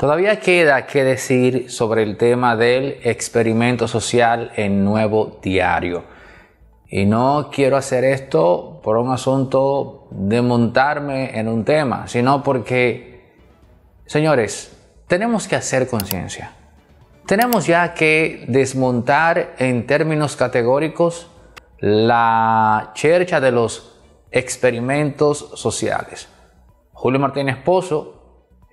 Todavía queda que decir sobre el tema del experimento social en Nuevo Diario. Y no quiero hacer esto por un asunto de montarme en un tema, sino porque, señores, tenemos que hacer conciencia. Tenemos ya que desmontar en términos categóricos la chercha de los experimentos sociales. Julio Martínez Pozo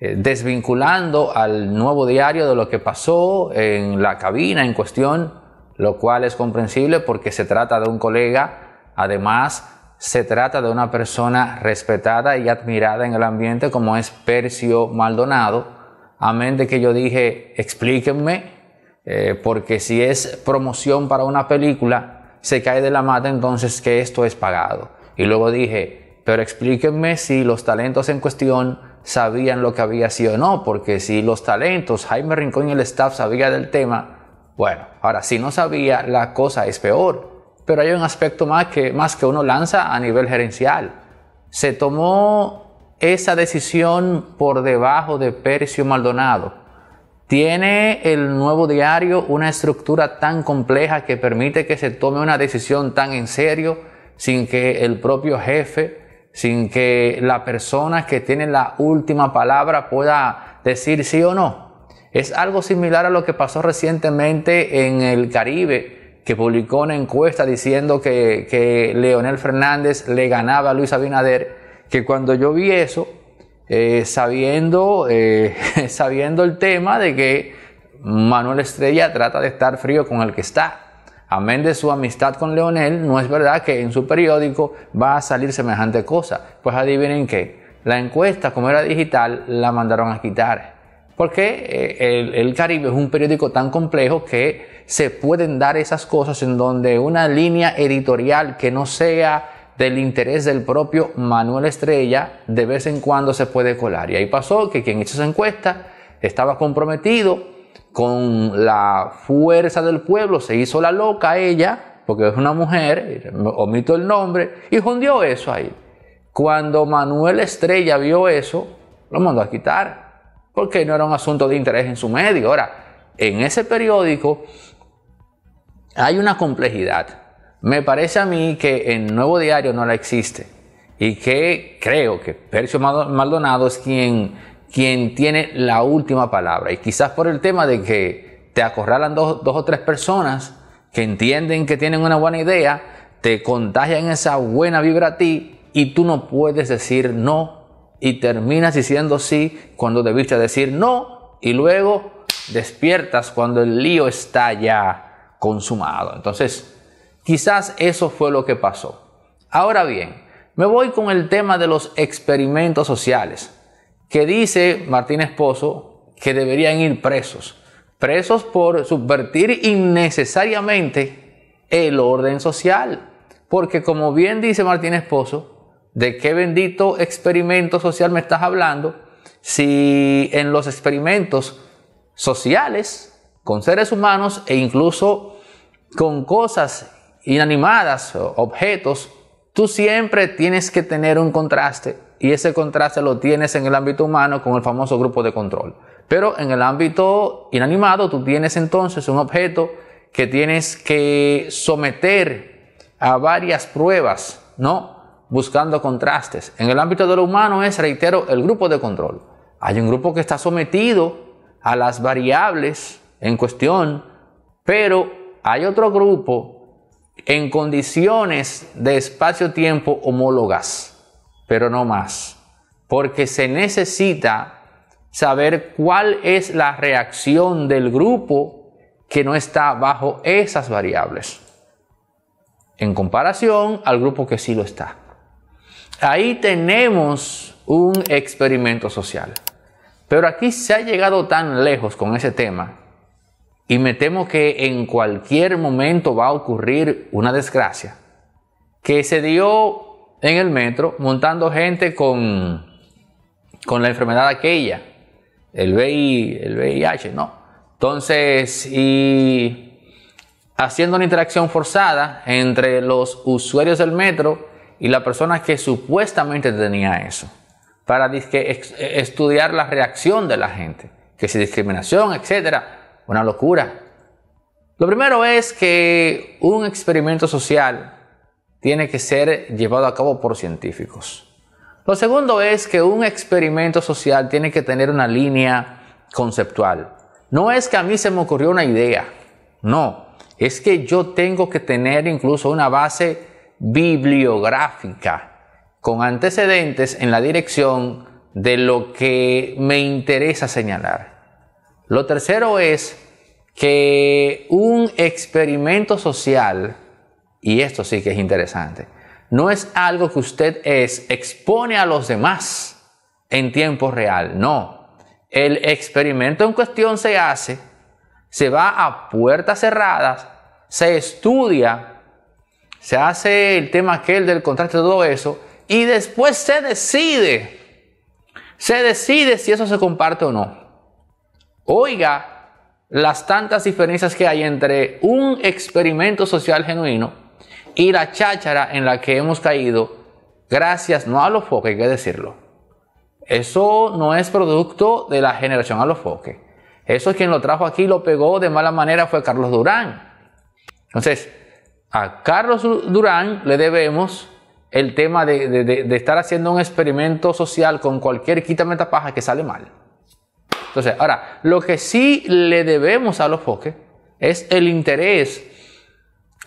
eh, desvinculando al nuevo diario de lo que pasó en la cabina en cuestión, lo cual es comprensible porque se trata de un colega, además se trata de una persona respetada y admirada en el ambiente como es Percio Maldonado, ...a de que yo dije, explíquenme, eh, porque si es promoción para una película, se cae de la mata entonces que esto es pagado. Y luego dije, pero explíquenme si los talentos en cuestión sabían lo que había sido o no, porque si los talentos, Jaime Rincón y el staff sabía del tema, bueno, ahora si no sabía, la cosa es peor. Pero hay un aspecto más que, más que uno lanza a nivel gerencial. Se tomó esa decisión por debajo de Percio Maldonado. ¿Tiene el nuevo diario una estructura tan compleja que permite que se tome una decisión tan en serio sin que el propio jefe sin que la persona que tiene la última palabra pueda decir sí o no. Es algo similar a lo que pasó recientemente en el Caribe, que publicó una encuesta diciendo que, Leonel Fernández le ganaba a Luis Abinader, que cuando yo vi eso, eh, sabiendo, eh, sabiendo el tema de que Manuel Estrella trata de estar frío con el que está, Amén de su amistad con Leonel, no es verdad que en su periódico va a salir semejante cosa. Pues adivinen qué. La encuesta, como era digital, la mandaron a quitar porque eh, el, el, Caribe es un periódico tan complejo que se pueden dar esas cosas en donde una línea editorial que no sea del interés del propio Manuel Estrella de vez en cuando se puede colar. Y ahí pasó que quien hizo esa encuesta estaba comprometido con la fuerza del pueblo se hizo la loca ella, porque es una mujer, omito el nombre, y hundió eso ahí. Cuando Manuel Estrella vio eso, lo mandó a quitar, porque no era un asunto de interés en su medio. Ahora, en ese periódico hay una complejidad. Me parece a mí que en Nuevo Diario no la existe y que creo que Percio Maldonado es quien quien tiene la última palabra. Y quizás por el tema de que te acorralan dos, o tres personas que entienden que tienen una buena idea, te contagian esa buena vibra a ti y tú no puedes decir no y terminas diciendo sí cuando debiste decir no y luego despiertas cuando el lío está ya consumado. Entonces, quizás eso fue lo que pasó. Ahora bien, me voy con el tema de los experimentos sociales que dice Martín Esposo que deberían ir presos, presos por subvertir innecesariamente el orden social, porque como bien dice Martín Esposo, ¿de qué bendito experimento social me estás hablando si en los experimentos sociales con seres humanos e incluso con cosas inanimadas, objetos, tú siempre tienes que tener un contraste y ese contraste lo tienes en el ámbito humano con el famoso grupo de control. Pero en el ámbito inanimado tú tienes entonces un objeto que tienes que someter a varias pruebas, ¿no? Buscando contrastes. En el ámbito de lo humano es, reitero, el grupo de control. Hay un grupo que está sometido a las variables en cuestión, pero hay otro grupo en condiciones de espacio-tiempo homólogas pero no más, porque se necesita saber cuál es la reacción del grupo que no está bajo esas variables, en comparación al grupo que sí lo está. Ahí tenemos un experimento social. Pero aquí se ha llegado tan lejos con ese tema y me temo que en cualquier momento va a ocurrir una desgracia, que se dio en el metro montando gente con, con la enfermedad aquella, el, VI, el VIH, no. Entonces, y haciendo una interacción forzada entre los usuarios del metro y la persona que supuestamente tenía eso, para estudiar la reacción de la gente, que si discriminación, etcétera, una locura. Lo primero es que un experimento social tiene que ser llevado a cabo por científicos. Lo segundo es que un experimento social tiene que tener una línea conceptual. No es que a mí se me ocurrió una idea, no, es que yo tengo que tener incluso una base bibliográfica con antecedentes en la dirección de lo que me interesa señalar. Lo tercero es que un experimento social y esto sí que es interesante, no es algo que usted expone a los demás en tiempo real, no. El experimento en cuestión se hace, se va a puertas cerradas, se estudia, se hace el tema aquel del contrato y todo eso, y después se decide, se decide si eso se comparte o no. Oiga las tantas diferencias que hay entre un experimento social genuino y la cháchara en la que hemos caído, gracias no a los foques, hay que decirlo. Eso no es producto de la generación a los foques. Eso quien lo trajo aquí, lo pegó de mala manera fue Carlos Durán. Entonces, a Carlos Durán le debemos el tema de, estar haciendo un experimento social con cualquier quítame paja que sale mal. Entonces, ahora, lo que sí le debemos a los foques es el interés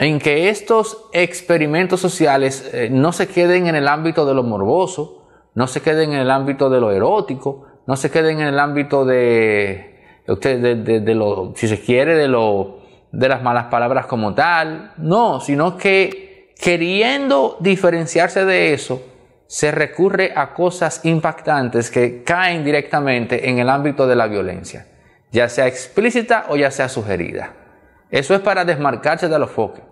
en que estos experimentos sociales eh, no se queden en el ámbito de lo morboso, no se queden en el ámbito de lo erótico, no se queden en el ámbito de, lo, si se quiere, de, lo, de las malas palabras como tal, no, sino que queriendo diferenciarse de eso, se recurre a cosas impactantes que caen directamente en el ámbito de la violencia, ya sea explícita o ya sea sugerida. Eso es para desmarcarse de los foques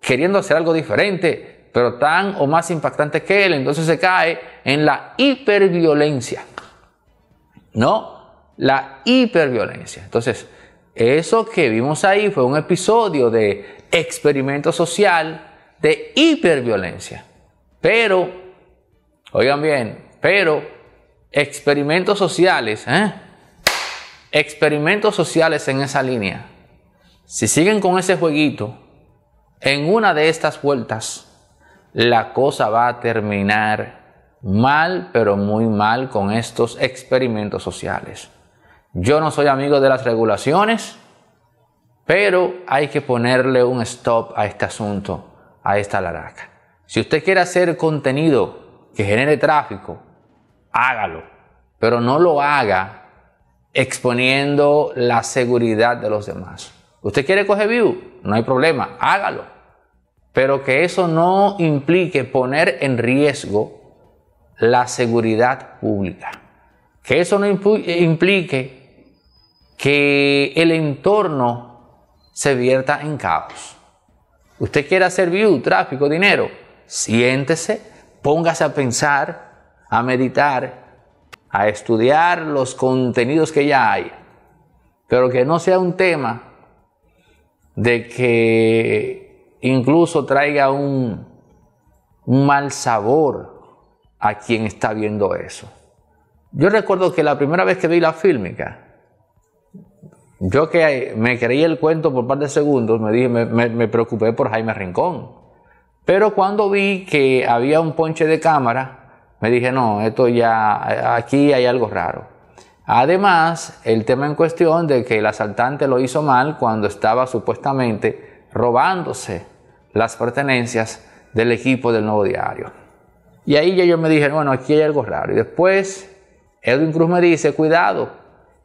queriendo hacer algo diferente, pero tan o más impactante que él. Entonces se cae en la hiperviolencia. ¿No? La hiperviolencia. Entonces, eso que vimos ahí fue un episodio de experimento social de hiperviolencia. Pero, oigan bien, pero experimentos sociales, ¿eh? experimentos sociales en esa línea. Si siguen con ese jueguito, en una de estas vueltas, la cosa va a terminar mal, pero muy mal con estos experimentos sociales. Yo no soy amigo de las regulaciones, pero hay que ponerle un stop a este asunto, a esta laraca. Si usted quiere hacer contenido que genere tráfico, hágalo, pero no lo haga exponiendo la seguridad de los demás. Usted quiere coger view, no hay problema, hágalo. Pero que eso no implique poner en riesgo la seguridad pública. Que eso no eh, implique que el entorno se vierta en caos. Usted quiere hacer view, tráfico, dinero. Siéntese, póngase a pensar, a meditar, a estudiar los contenidos que ya hay, pero que no sea un tema de que incluso traiga un, mal sabor a quien está viendo eso. Yo recuerdo que la primera vez que vi la fílmica, yo que me creí el cuento por un par de segundos, me, dije, me, preocupé por Jaime Rincón. Pero cuando vi que había un ponche de cámara, me dije, no, esto ya, aquí hay algo raro. Además, el tema en cuestión de que el asaltante lo hizo mal cuando estaba supuestamente robándose las pertenencias del equipo del nuevo diario. Y ahí ya yo me dije, bueno, aquí hay algo raro. Y después Edwin Cruz me dice, cuidado,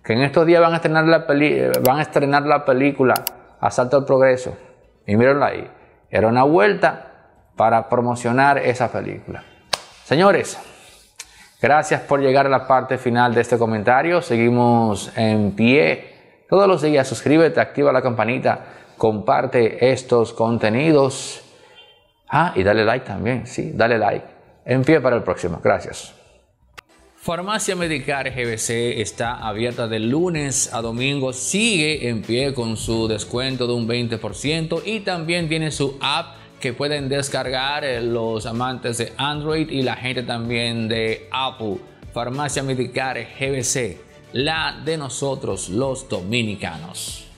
que en estos días van a estrenar la, eh, van a estrenar la película Asalto al Progreso. Y mírenlo ahí. Era una vuelta para promocionar esa película. Señores, Gracias por llegar a la parte final de este comentario. Seguimos en pie. Todos los días suscríbete, activa la campanita, comparte estos contenidos. Ah, y dale like también, sí, dale like. En pie para el próximo. Gracias. Farmacia Medicar GBC está abierta de lunes a domingo, sigue en pie con su descuento de un 20% y también tiene su app que pueden descargar eh, los amantes de Android y la gente también de Apple. Farmacia Medicare GBC, la de nosotros los dominicanos.